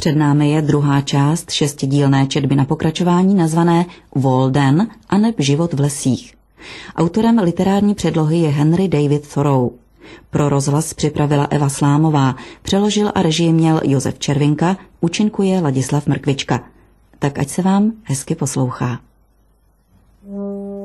Před námi je druhá část šestidílné četby na pokračování nazvané Walden a neb život v lesích. Autorem literární předlohy je Henry David Thoreau. Pro rozhlas připravila Eva Slámová, přeložil a režie měl Josef Červinka, účinkuje Ladislav Mrkvička. Tak ať se vám hezky poslouchá. Mm.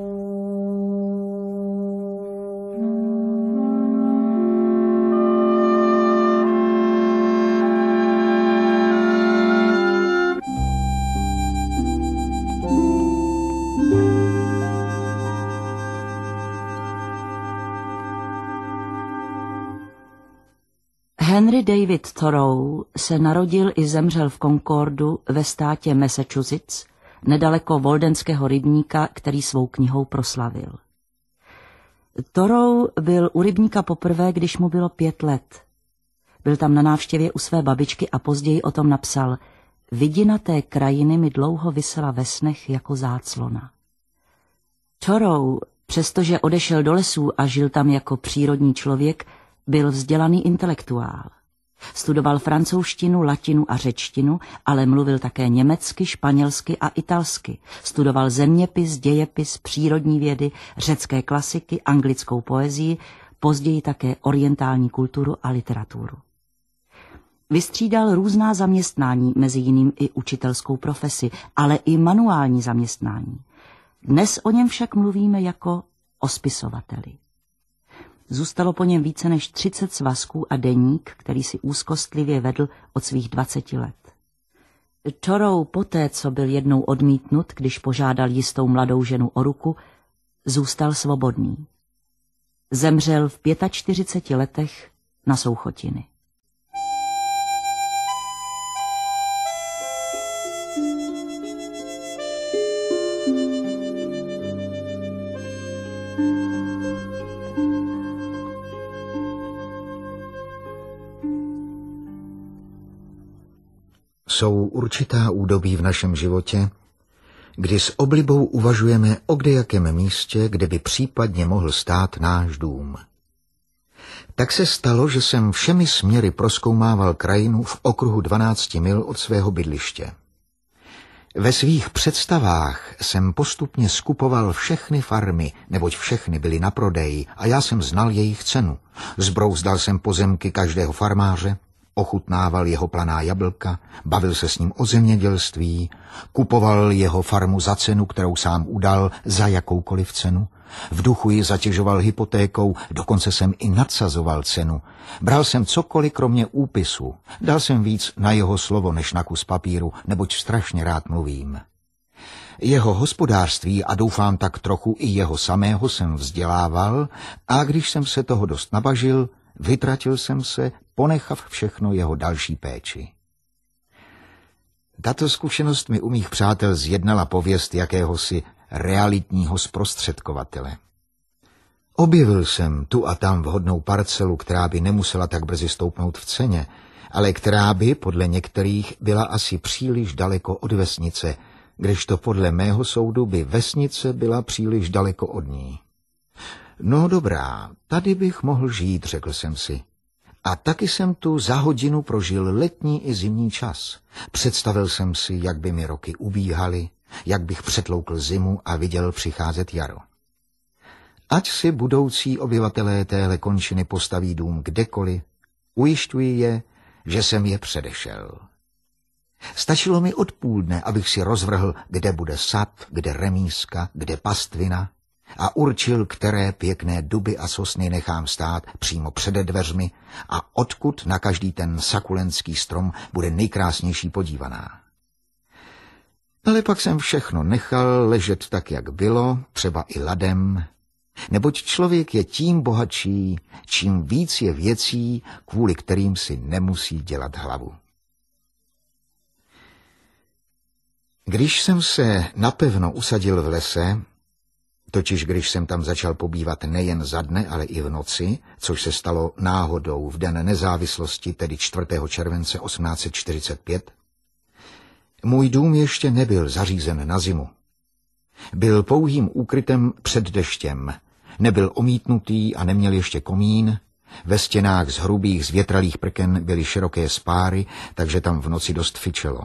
Henry David Thoreau se narodil i zemřel v Concordu ve státě Massachusetts, nedaleko Voldenského rybníka, který svou knihou proslavil. Thoreau byl u rybníka poprvé, když mu bylo pět let. Byl tam na návštěvě u své babičky a později o tom napsal Vidina té krajiny mi dlouho vysela ve snech jako záclona. Thoreau, přestože odešel do lesů a žil tam jako přírodní člověk, byl vzdělaný intelektuál. Studoval francouzštinu, latinu a řečtinu, ale mluvil také německy, španělsky a italsky. Studoval zeměpis, dějepis, přírodní vědy, řecké klasiky, anglickou poezii, později také orientální kulturu a literaturu. Vystřídal různá zaměstnání, mezi jiným i učitelskou profesi, ale i manuální zaměstnání. Dnes o něm však mluvíme jako o spisovateli. Zůstalo po něm více než 30 svazků a deník, který si úzkostlivě vedl od svých 20 let. Torou poté, co byl jednou odmítnut, když požádal jistou mladou ženu o ruku, zůstal svobodný. Zemřel v 45 letech na souchotiny. jsou určitá údobí v našem životě, kdy s oblibou uvažujeme o kdejakém místě, kde by případně mohl stát náš dům. Tak se stalo, že jsem všemi směry proskoumával krajinu v okruhu 12 mil od svého bydliště. Ve svých představách jsem postupně skupoval všechny farmy, neboť všechny byly na prodeji a já jsem znal jejich cenu. Zbrouzdal jsem pozemky každého farmáře, Ochutnával jeho planá jablka, bavil se s ním o zemědělství, kupoval jeho farmu za cenu, kterou sám udal, za jakoukoliv cenu. V duchu ji zatěžoval hypotékou, dokonce jsem i nadsazoval cenu. Bral jsem cokoliv kromě úpisu. Dal jsem víc na jeho slovo než na kus papíru, neboť strašně rád mluvím. Jeho hospodářství a doufám tak trochu i jeho samého jsem vzdělával a když jsem se toho dost nabažil, Vytratil jsem se, ponechav všechno jeho další péči. Tato zkušenost mi u mých přátel zjednala pověst jakéhosi realitního zprostředkovatele. Objevil jsem tu a tam vhodnou parcelu, která by nemusela tak brzy stoupnout v ceně, ale která by, podle některých, byla asi příliš daleko od vesnice, když to podle mého soudu by vesnice byla příliš daleko od ní. No dobrá, tady bych mohl žít, řekl jsem si. A taky jsem tu za hodinu prožil letní i zimní čas. Představil jsem si, jak by mi roky ubíhaly, jak bych přetloukl zimu a viděl přicházet jaro. Ať si budoucí obyvatelé téhle končiny postaví dům kdekoliv, ujišťuji je, že jsem je předešel. Stačilo mi od dne, abych si rozvrhl, kde bude sad, kde remízka, kde pastvina, a určil, které pěkné duby a sosny nechám stát přímo přede dveřmi a odkud na každý ten sakulenský strom bude nejkrásnější podívaná. Ale pak jsem všechno nechal ležet tak, jak bylo, třeba i ladem, neboť člověk je tím bohatší, čím víc je věcí, kvůli kterým si nemusí dělat hlavu. Když jsem se napevno usadil v lese, Totiž když jsem tam začal pobývat nejen za dne, ale i v noci, což se stalo náhodou v den nezávislosti, tedy 4. července 1845, můj dům ještě nebyl zařízen na zimu. Byl pouhým úkrytem před deštěm, nebyl omítnutý a neměl ještě komín, ve stěnách z hrubých zvětralých prken byly široké spáry, takže tam v noci dost fičelo.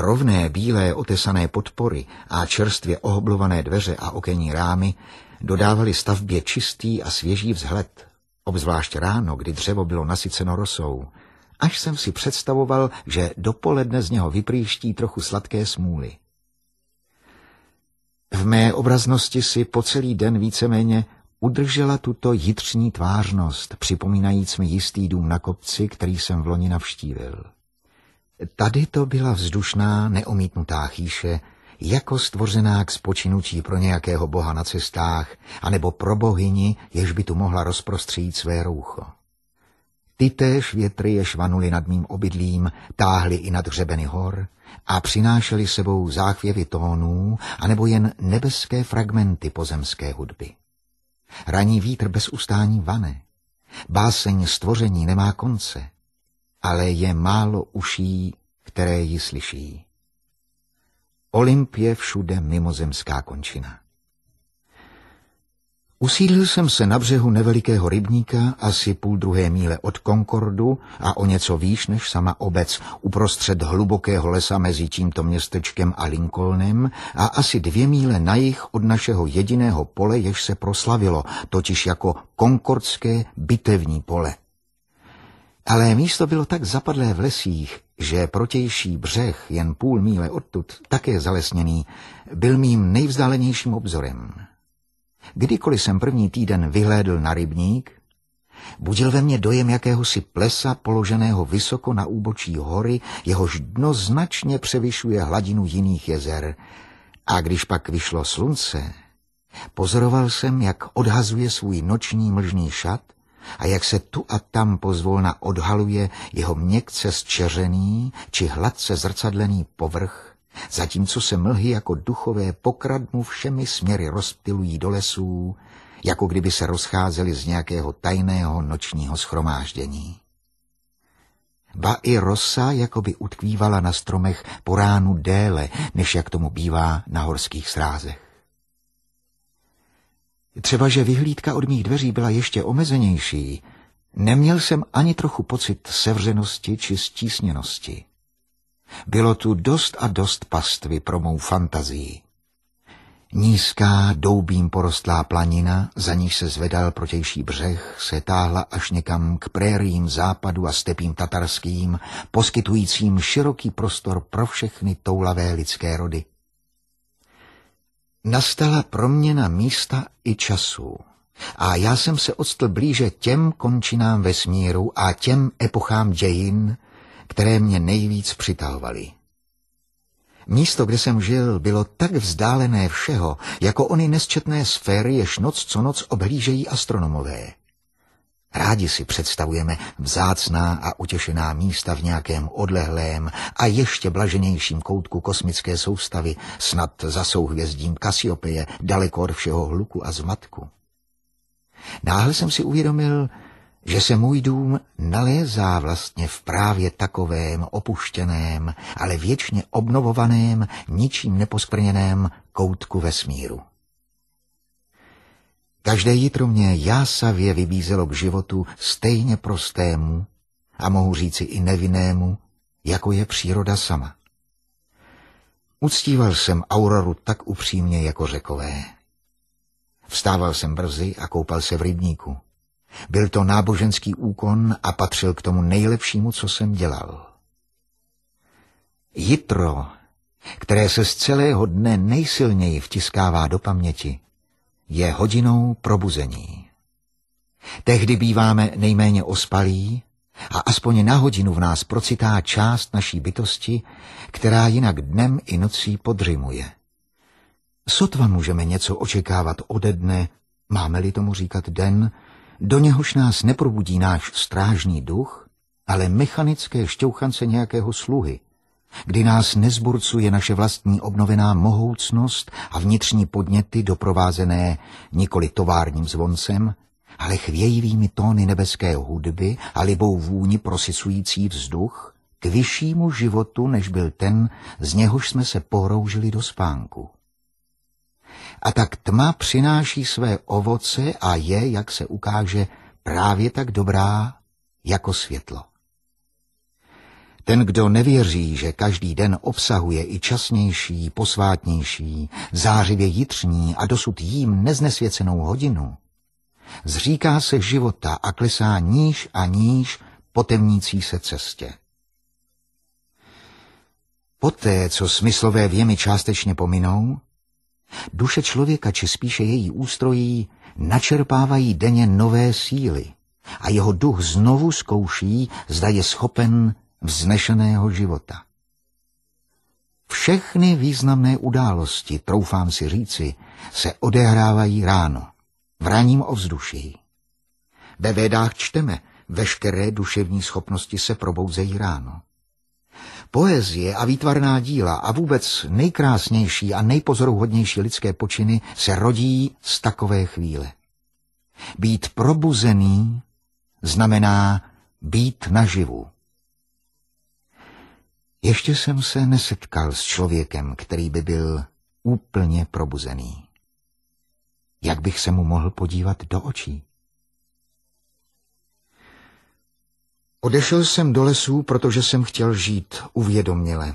Rovné bílé otesané podpory a čerstvě ohoblované dveře a okenní rámy dodávaly stavbě čistý a svěží vzhled, obzvlášť ráno, kdy dřevo bylo nasyceno rosou, až jsem si představoval, že dopoledne z něho vyprýští trochu sladké smůly. V mé obraznosti si po celý den víceméně udržela tuto jitřní tvářnost, připomínajíc mi jistý dům na kopci, který jsem v loni navštívil. Tady to byla vzdušná, neomítnutá chýše, jako stvořená k spočinutí pro nějakého boha na cestách, anebo pro bohyni, jež by tu mohla rozprostřít své roucho. Ty též větry je švanuly nad mým obydlím, táhly i nad hřebeny hor a přinášely sebou záchvěvy tónů, anebo jen nebeské fragmenty pozemské hudby. Raní vítr bez ustání vane. Báseň stvoření nemá konce ale je málo uší, které ji slyší. Olymp je všude mimozemská končina. Usídlil jsem se na břehu nevelikého rybníka, asi půl druhé míle od Konkordu a o něco výš než sama obec, uprostřed hlubokého lesa mezi tímto městečkem a Lincolnem a asi dvě míle na jich od našeho jediného pole, jež se proslavilo, totiž jako Konkordské bitevní pole. Ale místo bylo tak zapadlé v lesích, že protější břeh, jen půl míle odtud, také zalesněný, byl mým nejvzdálenějším obzorem. Kdykoliv jsem první týden vyhlédl na rybník, budil ve mně dojem jakéhosi plesa položeného vysoko na úbočí hory, jehož dno značně převyšuje hladinu jiných jezer. A když pak vyšlo slunce, pozoroval jsem, jak odhazuje svůj noční mlžný šat a jak se tu a tam pozvolna odhaluje jeho měkce zčeřený či hladce zrcadlený povrch, zatímco se mlhy jako duchové pokradmu všemi směry rozptilují do lesů, jako kdyby se rozcházeli z nějakého tajného nočního schromáždění. Ba i rosa jako by utkvívala na stromech po ránu déle, než jak tomu bývá na horských srázech. Třeba, že vyhlídka od mých dveří byla ještě omezenější, neměl jsem ani trochu pocit sevřenosti či stísněnosti. Bylo tu dost a dost pastvy pro mou fantazii. Nízká, doubím porostlá planina, za níž se zvedal protější břeh, se táhla až někam k prérím západu a stepím tatarským, poskytujícím široký prostor pro všechny toulavé lidské rody. Nastala proměna místa i času a já jsem se odstl blíže těm končinám vesmíru a těm epochám dějin, které mě nejvíc přitahovaly. Místo, kde jsem žil, bylo tak vzdálené všeho, jako ony nesčetné sféry, jež noc co noc obhlížejí astronomové – Rádi si představujeme vzácná a utěšená místa v nějakém odlehlém a ještě blaženějším koutku kosmické soustavy, snad za souhvězdím Kasiopeje, daleko od všeho hluku a zmatku. Náhle jsem si uvědomil, že se můj dům nalézá vlastně v právě takovém opuštěném, ale věčně obnovovaném, ničím neposkvrněném koutku vesmíru. Každé jitro mě jásavě vybízelo k životu stejně prostému a mohu říci i nevinnému, jako je příroda sama. Uctíval jsem auroru tak upřímně jako řekové. Vstával jsem brzy a koupal se v rybníku. Byl to náboženský úkon a patřil k tomu nejlepšímu, co jsem dělal. Jitro, které se z celého dne nejsilněji vtiskává do paměti, je hodinou probuzení. Tehdy býváme nejméně ospalí a aspoň na hodinu v nás procitá část naší bytosti, která jinak dnem i nocí podřimuje. Sotva můžeme něco očekávat ode dne, máme-li tomu říkat den, do něhož nás neprobudí náš strážný duch, ale mechanické šťouchance nějakého sluhy, kdy nás nezburcuje naše vlastní obnovená mohoucnost a vnitřní podněty doprovázené nikoli továrním zvoncem, ale chvějivými tóny nebeské hudby a libou vůni prosisující vzduch k vyššímu životu, než byl ten, z něhož jsme se pohroužili do spánku. A tak tma přináší své ovoce a je, jak se ukáže, právě tak dobrá jako světlo. Ten, kdo nevěří, že každý den obsahuje i časnější, posvátnější, zářivě jitřní a dosud jím neznesvěcenou hodinu, zříká se života a klesá níž a níž po temnící se cestě. Poté, co smyslové věmy částečně pominou, duše člověka, či spíše její ústrojí, načerpávají denně nové síly a jeho duch znovu zkouší, zda je schopen vznešeného života. Všechny významné události, troufám si říci, se odehrávají ráno, v raním ovzduší. Ve vědách čteme, veškeré duševní schopnosti se probouzejí ráno. Poezie a výtvarná díla a vůbec nejkrásnější a nejpozoruhodnější lidské počiny se rodí z takové chvíle. Být probuzený znamená být naživu. Ještě jsem se nesetkal s člověkem, který by byl úplně probuzený. Jak bych se mu mohl podívat do očí? Odešel jsem do lesů, protože jsem chtěl žít uvědoměle.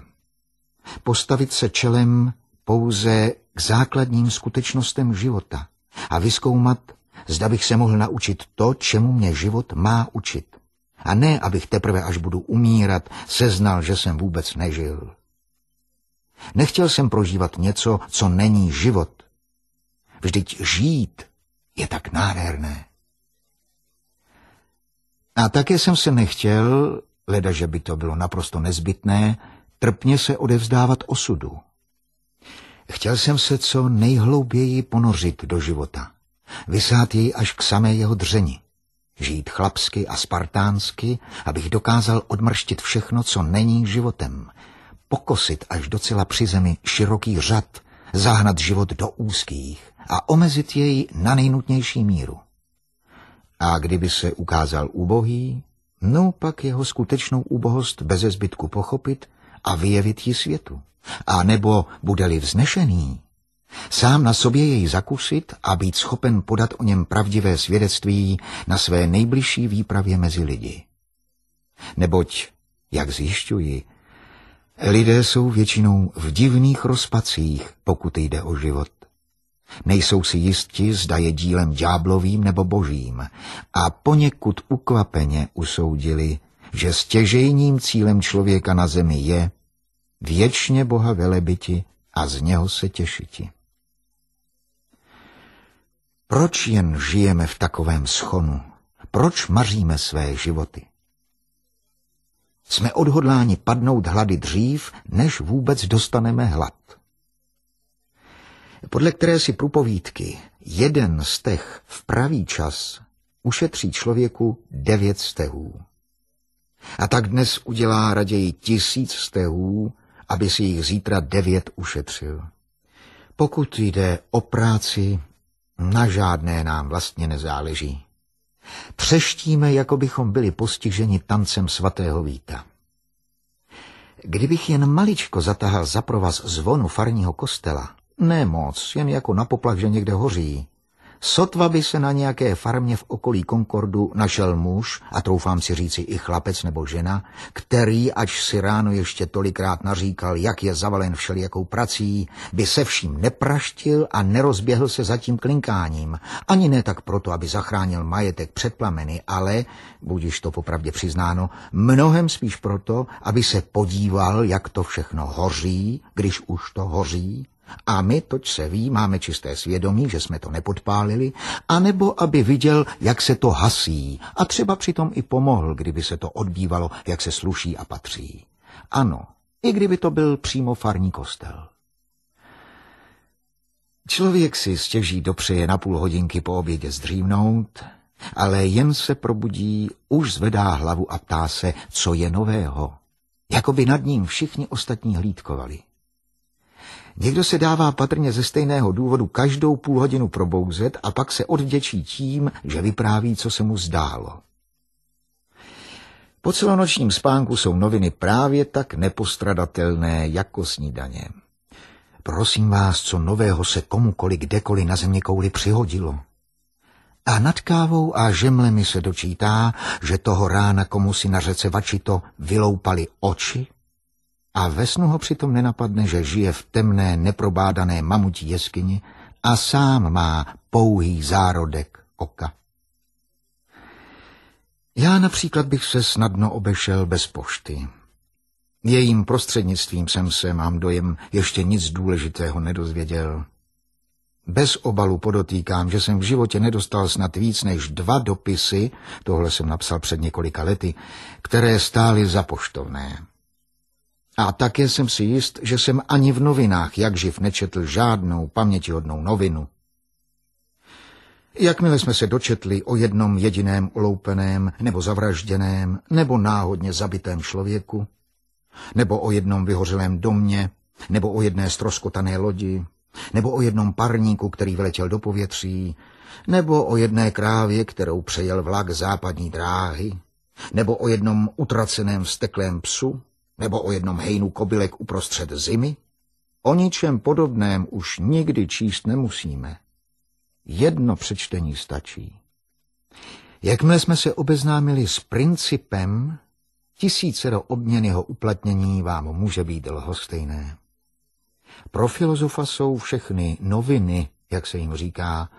Postavit se čelem pouze k základním skutečnostem života a vyskoumat, zda bych se mohl naučit to, čemu mě život má učit a ne, abych teprve, až budu umírat, seznal, že jsem vůbec nežil. Nechtěl jsem prožívat něco, co není život. Vždyť žít je tak nádherné. A také jsem se nechtěl, leda, že by to bylo naprosto nezbytné, trpně se odevzdávat osudu. Chtěl jsem se co nejhlouběji ponořit do života, vysát jej až k samé jeho dřeni žít chlapsky a spartánsky, abych dokázal odmrštit všechno, co není životem, pokosit až docela při zemi široký řad, zahnat život do úzkých a omezit jej na nejnutnější míru. A kdyby se ukázal ubohý, no pak jeho skutečnou úbohost beze zbytku pochopit a vyjevit ji světu. A nebo bude-li vznešený, Sám na sobě jej zakusit a být schopen podat o něm pravdivé svědectví na své nejbližší výpravě mezi lidi. Neboť, jak zjišťuji, lidé jsou většinou v divných rozpacích, pokud jde o život. Nejsou si jisti, zda je dílem ďáblovým nebo božím a poněkud ukvapeně usoudili, že stěžejním cílem člověka na zemi je věčně Boha velebiti a z něho se těšiti. Proč jen žijeme v takovém schonu? Proč maříme své životy? Jsme odhodláni padnout hlady dřív, než vůbec dostaneme hlad. Podle které si průpovídky jeden těch v pravý čas ušetří člověku devět stehů. A tak dnes udělá raději tisíc stehů, aby si jich zítra devět ušetřil. Pokud jde o práci na žádné nám vlastně nezáleží. Třeštíme, jako bychom byli postiženi tancem svatého Víta. Kdybych jen maličko zatahal za provaz zvonu farního kostela, ne moc, jen jako na poplach, že někde hoří, Sotva by se na nějaké farmě v okolí Konkordu našel muž, a troufám si říci i chlapec nebo žena, který, ač si ráno ještě tolikrát naříkal, jak je zavalen všelijakou prací, by se vším nepraštil a nerozběhl se za tím klinkáním. Ani ne tak proto, aby zachránil majetek před plameny, ale, budiš to popravdě přiznáno, mnohem spíš proto, aby se podíval, jak to všechno hoří, když už to hoří, a my, toč se ví, máme čisté svědomí, že jsme to nepodpálili, anebo aby viděl, jak se to hasí a třeba přitom i pomohl, kdyby se to odbývalo, jak se sluší a patří. Ano, i kdyby to byl přímo farní kostel. Člověk si stěží dopřeje na půl hodinky po obědě zdřímnout, ale jen se probudí, už zvedá hlavu a ptá se, co je nového. Jako by nad ním všichni ostatní hlídkovali. Někdo se dává patrně ze stejného důvodu každou půl hodinu probouzet a pak se odděčí tím, že vypráví, co se mu zdálo. Po celonočním spánku jsou noviny právě tak nepostradatelné jako snídaně. Prosím vás, co nového se komukoli kdekoliv na země kouli přihodilo. A nad kávou a žemlemi se dočítá, že toho rána komu si na řece Vačito vyloupali oči, a ve snu ho přitom nenapadne, že žije v temné, neprobádané mamutí jeskyni a sám má pouhý zárodek oka. Já například bych se snadno obešel bez pošty. Jejím prostřednictvím jsem se, mám dojem, ještě nic důležitého nedozvěděl. Bez obalu podotýkám, že jsem v životě nedostal snad víc než dva dopisy, tohle jsem napsal před několika lety, které stály za poštovné. A také jsem si jist, že jsem ani v novinách jak živ nečetl žádnou pamětihodnou novinu. Jakmile jsme se dočetli o jednom jediném uloupeném nebo zavražděném nebo náhodně zabitém člověku, nebo o jednom vyhořelém domě, nebo o jedné stroskotané lodi, nebo o jednom parníku, který vyletěl do povětří, nebo o jedné krávě, kterou přejel vlak západní dráhy, nebo o jednom utraceném vzteklém psu, nebo o jednom hejnu kobylek uprostřed zimy? O ničem podobném už nikdy číst nemusíme. Jedno přečtení stačí. Jakmile jsme se obeznámili s principem, tisíce do obměn jeho uplatnění vám může být lhostejné. Pro filozofa jsou všechny noviny, jak se jim říká,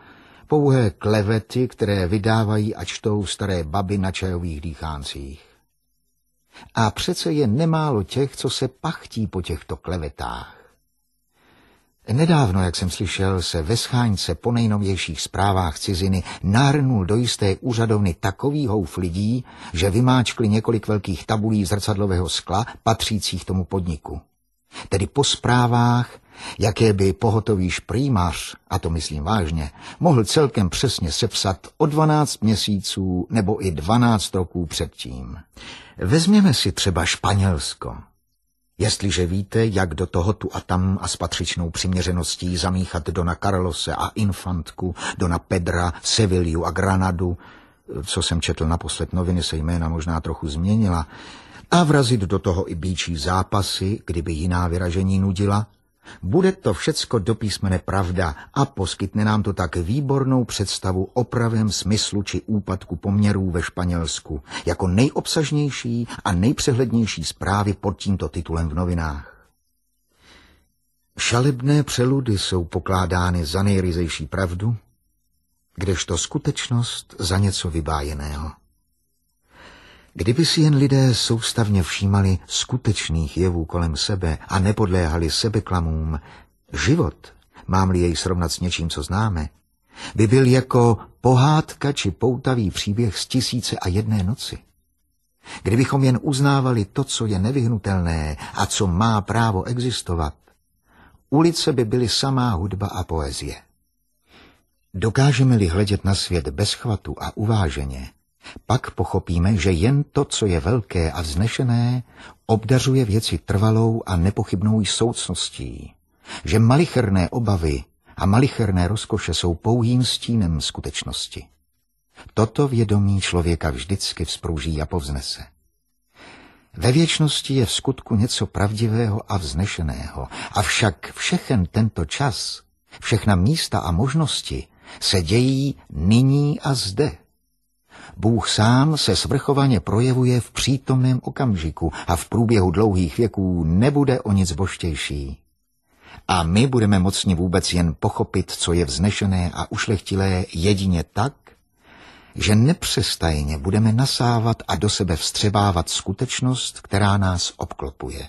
pouhé klevety, které vydávají a čtou staré baby na čajových dýcháncích. A přece je nemálo těch, co se pachtí po těchto klevetách. Nedávno, jak jsem slyšel, se ve schánce po nejnovějších zprávách ciziny nárnul do jisté úřadovny takový houf lidí, že vymáčkli několik velkých tabulí zrcadlového skla patřících tomu podniku tedy po zprávách, jaké by pohotový šprýmař, a to myslím vážně, mohl celkem přesně sepsat o 12 měsíců nebo i 12 roků předtím. Vezměme si třeba Španělsko. Jestliže víte, jak do toho tu a tam a s patřičnou přiměřeností zamíchat Dona Carlose a Infantku, Dona Pedra, Sevilju a Granadu, co jsem četl naposled noviny, se jména možná trochu změnila, a vrazit do toho i býčí zápasy, kdyby jiná vyražení nudila, bude to všecko dopísmene pravda a poskytne nám to tak výbornou představu o pravém smyslu či úpadku poměrů ve Španělsku jako nejobsažnější a nejpřehlednější zprávy pod tímto titulem v novinách. Šalebné přeludy jsou pokládány za nejryzejší pravdu, kdežto skutečnost za něco vybájeného. Kdyby si jen lidé soustavně všímali skutečných jevů kolem sebe a nepodléhali sebeklamům, život, mám-li jej srovnat s něčím, co známe, by byl jako pohádka či poutavý příběh z tisíce a jedné noci. Kdybychom jen uznávali to, co je nevyhnutelné a co má právo existovat, ulice by byly samá hudba a poezie. Dokážeme-li hledět na svět bez chvatu a uváženě, pak pochopíme, že jen to, co je velké a vznešené, obdařuje věci trvalou a nepochybnou soucností, že malicherné obavy a malicherné rozkoše jsou pouhým stínem skutečnosti. Toto vědomí člověka vždycky vzpruží a povznese. Ve věčnosti je v skutku něco pravdivého a vznešeného, avšak všechen tento čas, všechna místa a možnosti se dějí nyní a zde – Bůh sám se svrchovaně projevuje v přítomném okamžiku a v průběhu dlouhých věků nebude o nic boštější. A my budeme mocni vůbec jen pochopit, co je vznešené a ušlechtilé jedině tak, že nepřestajně budeme nasávat a do sebe vstřebávat skutečnost, která nás obklopuje.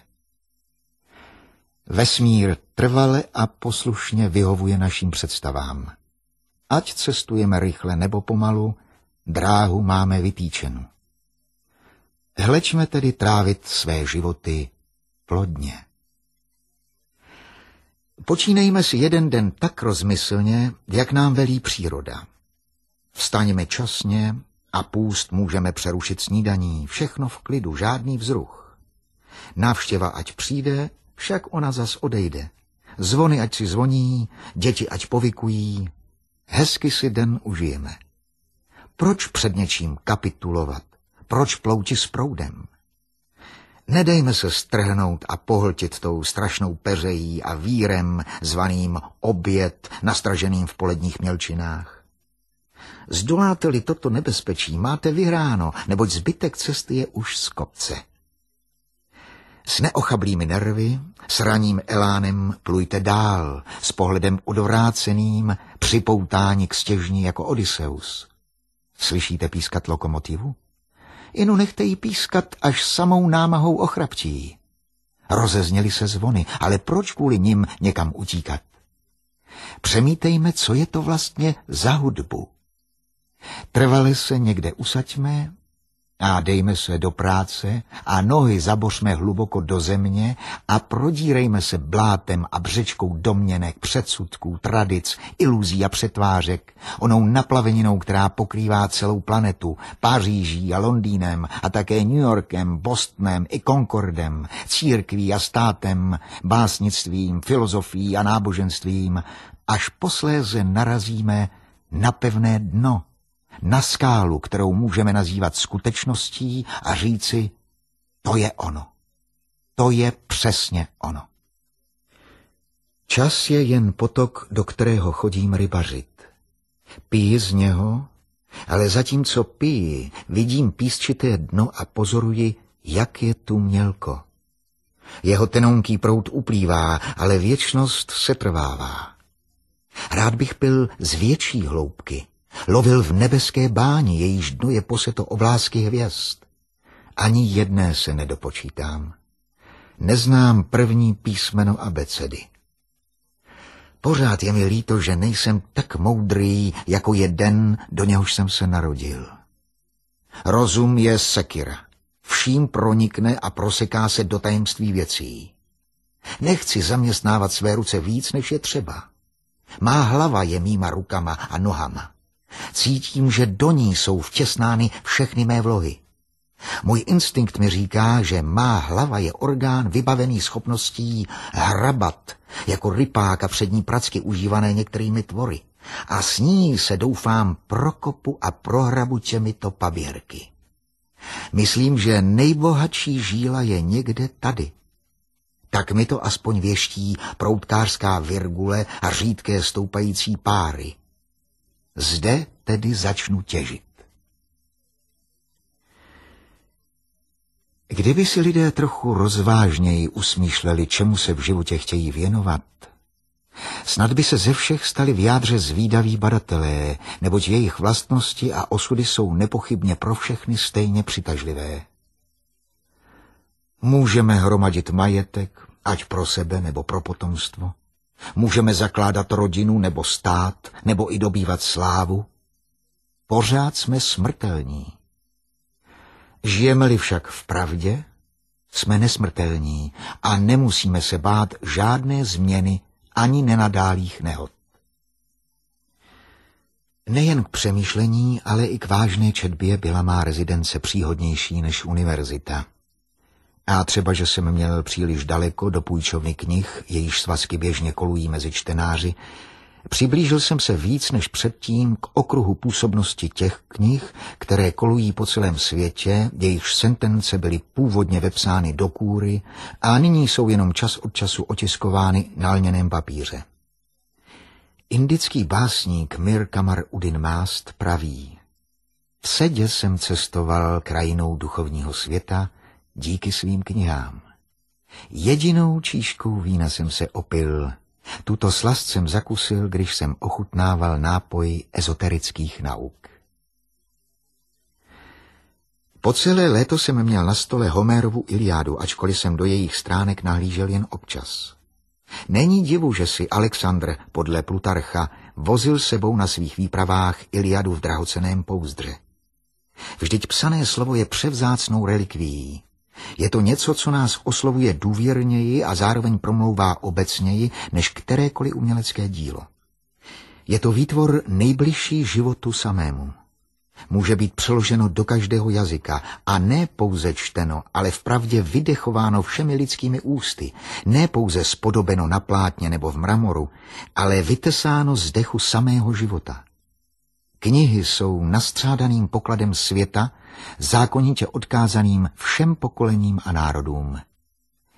Vesmír trvale a poslušně vyhovuje našim představám. Ať cestujeme rychle nebo pomalu, Dráhu máme vytýčenu. Hlečme tedy trávit své životy plodně. Počínejme si jeden den tak rozmyslně, jak nám velí příroda. Vstaňme časně a půst můžeme přerušit snídaní, všechno v klidu, žádný vzruch. Návštěva ať přijde, však ona zas odejde. Zvony ať si zvoní, děti ať povykují. hezky si den užijeme. Proč před něčím kapitulovat? Proč plouti s proudem? Nedejme se strhnout a pohltit tou strašnou peřejí a vírem zvaným oběd nastraženým v poledních mělčinách. Zdoláte-li toto nebezpečí, máte vyhráno, neboť zbytek cesty je už z kopce. S neochablými nervy, s raním elánem plujte dál, s pohledem odvráceným, připoutání k stěžní jako Odysseus. Slyšíte pískat lokomotivu? Inu nechte jí pískat, až samou námahou ochraptí. Rozezněly se zvony, ale proč kvůli nim někam utíkat? Přemítejme, co je to vlastně za hudbu. Trvale se někde usaďme, a dejme se do práce a nohy zabořme hluboko do země a prodírejme se blátem a břečkou domněnek, předsudků, tradic, iluzí a přetvářek, onou naplaveninou, která pokrývá celou planetu, Paříží a Londýnem a také New Yorkem, Bostonem i Concordem, církví a státem, básnictvím, filozofií a náboženstvím, až posléze narazíme na pevné dno na skálu, kterou můžeme nazývat skutečností a říci, to je ono. To je přesně ono. Čas je jen potok, do kterého chodím rybařit. Píji z něho, ale zatímco píji, vidím písčité dno a pozoruji, jak je tu mělko. Jeho tenonký prout uplývá, ale věčnost trvává. Rád bych pil z větší hloubky, Lovil v nebeské báni, jejíž dnu je poseto oblásky hvězd. Ani jedné se nedopočítám. Neznám první písmeno abecedy. Pořád je mi líto, že nejsem tak moudrý, jako je den, do něhož jsem se narodil. Rozum je sekira. Vším pronikne a proseká se do tajemství věcí. Nechci zaměstnávat své ruce víc, než je třeba. Má hlava je mýma rukama a nohama. Cítím, že do ní jsou vtěsnány všechny mé vlohy. Můj instinkt mi říká, že má hlava je orgán vybavený schopností hrabat, jako rypák a přední pracky užívané některými tvory. A s ní se doufám prokopu a prohrabu těmito paběrky. Myslím, že nejbohatší žíla je někde tady. Tak mi to aspoň věští proutkářská virgule a řídké stoupající páry. Zde tedy začnu těžit. Kdyby si lidé trochu rozvážněji usmýšleli, čemu se v životě chtějí věnovat, snad by se ze všech stali v jádře zvídaví badatelé, neboť jejich vlastnosti a osudy jsou nepochybně pro všechny stejně přitažlivé. Můžeme hromadit majetek, ať pro sebe nebo pro potomstvo. Můžeme zakládat rodinu nebo stát, nebo i dobývat slávu. Pořád jsme smrtelní. Žijeme-li však v pravdě, jsme nesmrtelní a nemusíme se bát žádné změny ani nenadálých nehod. Nejen k přemýšlení, ale i k vážné četbě byla má rezidence příhodnější než univerzita. A třeba, že jsem měl příliš daleko do půjčovny knih, jejíž svazky běžně kolují mezi čtenáři, přiblížil jsem se víc než předtím k okruhu působnosti těch knih, které kolují po celém světě, jejichž sentence byly původně vepsány do kůry a nyní jsou jenom čas od času otiskovány na lněném papíře. Indický básník Mir Kamar Udin Mást praví V sedě jsem cestoval krajinou duchovního světa, díky svým knihám. Jedinou číškou vína jsem se opil. Tuto slast jsem zakusil, když jsem ochutnával nápoj ezoterických nauk. Po celé léto jsem měl na stole Homérovu Iliádu, ačkoliv jsem do jejich stránek nahlížel jen občas. Není divu, že si Alexandr, podle Plutarcha, vozil sebou na svých výpravách Iliadu v drahoceném pouzdře. Vždyť psané slovo je převzácnou relikví. Je to něco, co nás oslovuje důvěrněji a zároveň promlouvá obecněji než kterékoliv umělecké dílo. Je to výtvor nejbližší životu samému. Může být přeloženo do každého jazyka a ne pouze čteno, ale vpravdě vydechováno všemi lidskými ústy, ne pouze spodobeno na plátně nebo v mramoru, ale vytesáno z dechu samého života. Knihy jsou nastřádaným pokladem světa, zákonitě odkázaným všem pokolením a národům.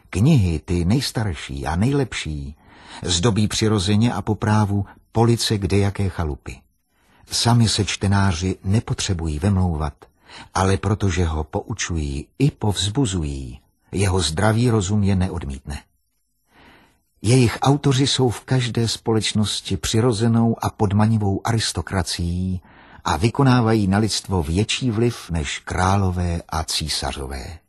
Knihy, ty nejstarší a nejlepší, zdobí přirozeně a po právu police kdejaké chalupy. Sami se čtenáři nepotřebují vemlouvat, ale protože ho poučují i povzbuzují, jeho zdravý rozum je neodmítne. Jejich autoři jsou v každé společnosti přirozenou a podmanivou aristokracií a vykonávají na lidstvo větší vliv než králové a císařové.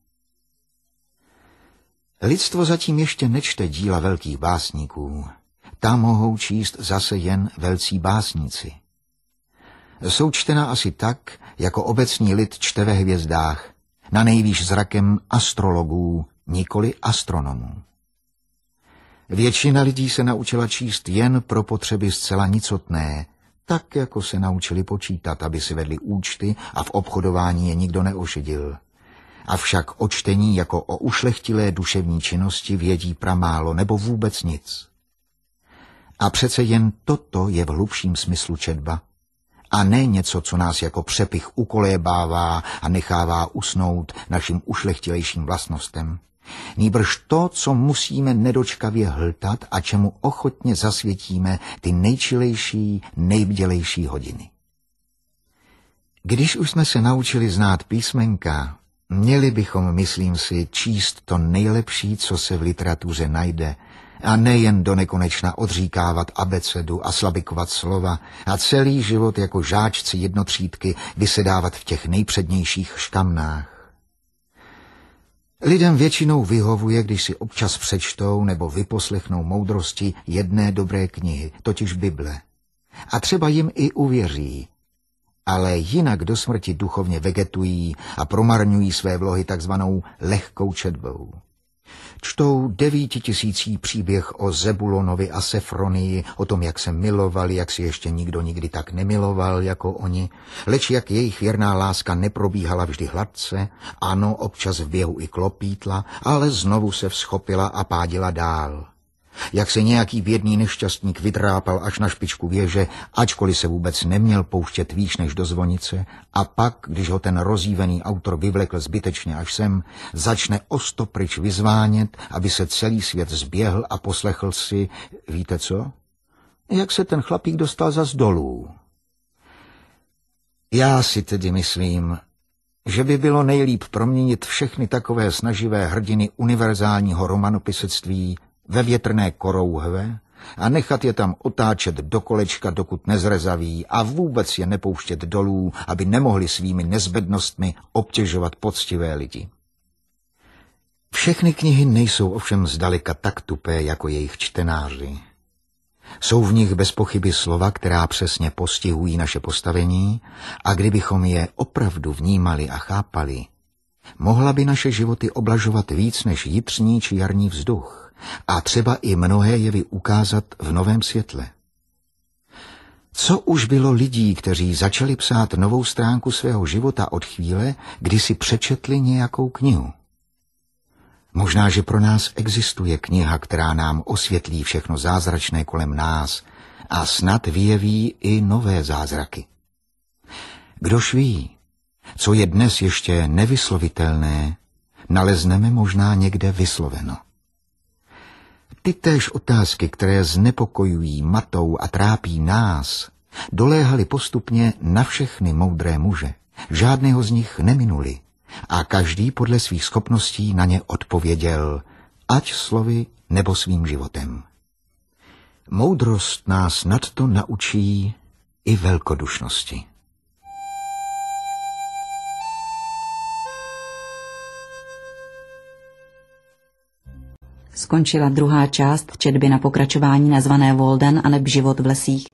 Lidstvo zatím ještě nečte díla velkých básníků. Tam mohou číst zase jen velcí básníci. Jsou čtena asi tak, jako obecný lid čte ve hvězdách, na nejvýš zrakem astrologů, nikoli astronomů. Většina lidí se naučila číst jen pro potřeby zcela nicotné, tak jako se naučili počítat, aby si vedli účty a v obchodování je nikdo neošidil. Avšak o čtení jako o ušlechtilé duševní činnosti vědí pramálo nebo vůbec nic. A přece jen toto je v hlubším smyslu četba. A ne něco, co nás jako přepich ukolébává a nechává usnout našim ušlechtilejším vlastnostem. Nýbrž to, co musíme nedočkavě hltat a čemu ochotně zasvětíme ty nejčilejší, nejbdělejší hodiny. Když už jsme se naučili znát písmenka, měli bychom, myslím si, číst to nejlepší, co se v literatuře najde, a nejen do nekonečna odříkávat abecedu a slabikovat slova a celý život jako žáčci jednotřídky vysedávat v těch nejpřednějších škamnách. Lidem většinou vyhovuje, když si občas přečtou nebo vyposlechnou moudrosti jedné dobré knihy, totiž Bible. A třeba jim i uvěří. Ale jinak do smrti duchovně vegetují a promarňují své vlohy takzvanou lehkou četbou. Čtou devíti tisící příběh o Zebulonovi a Sefronii, o tom, jak se milovali, jak si ještě nikdo nikdy tak nemiloval jako oni, leč jak jejich věrná láska neprobíhala vždy hladce, ano, občas v běhu i klopítla, ale znovu se vzchopila a pádila dál jak se nějaký bědný nešťastník vytrápal až na špičku věže, ačkoliv se vůbec neměl pouštět výš než do zvonice, a pak, když ho ten rozívený autor vyvlekl zbytečně až sem, začne osto pryč vyzvánět, aby se celý svět zběhl a poslechl si, víte co? Jak se ten chlapík dostal za dolů? Já si tedy myslím, že by bylo nejlíp proměnit všechny takové snaživé hrdiny univerzálního romanopisectví ve větrné korouhve a nechat je tam otáčet do kolečka, dokud nezrezaví a vůbec je nepouštět dolů, aby nemohli svými nezbednostmi obtěžovat poctivé lidi. Všechny knihy nejsou ovšem zdaleka tak tupé jako jejich čtenáři. Jsou v nich bez pochyby slova, která přesně postihují naše postavení a kdybychom je opravdu vnímali a chápali, mohla by naše životy oblažovat víc než jitřní či jarní vzduch a třeba i mnohé jevy ukázat v novém světle. Co už bylo lidí, kteří začali psát novou stránku svého života od chvíle, kdy si přečetli nějakou knihu? Možná, že pro nás existuje kniha, která nám osvětlí všechno zázračné kolem nás a snad vyjeví i nové zázraky. Kdož ví, co je dnes ještě nevyslovitelné, nalezneme možná někde vysloveno. Ty též otázky, které znepokojují, matou a trápí nás, doléhaly postupně na všechny moudré muže. Žádného z nich neminuli a každý podle svých schopností na ně odpověděl, ať slovy nebo svým životem. Moudrost nás nadto naučí i velkodušnosti. Skončila druhá část četby na pokračování nazvané Walden a neb život v lesích